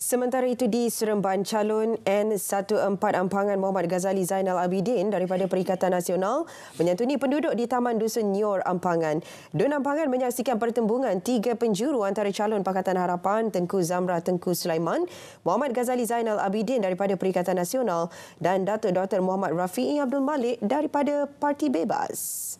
Sementara itu di Seremban, calon N14 Ampangan Muhammad Ghazali Zainal Abidin daripada Perikatan Nasional menyantuni penduduk di Taman Dusun Nyor Ampangan. Dun Ampangan menyaksikan pertembungan tiga penjuru antara calon Pakatan Harapan Tengku Zamra Tengku Sulaiman, Muhammad Ghazali Zainal Abidin daripada Perikatan Nasional dan Datuk Dr. Muhammad Rafi'i Abdul Malik daripada Parti Bebas.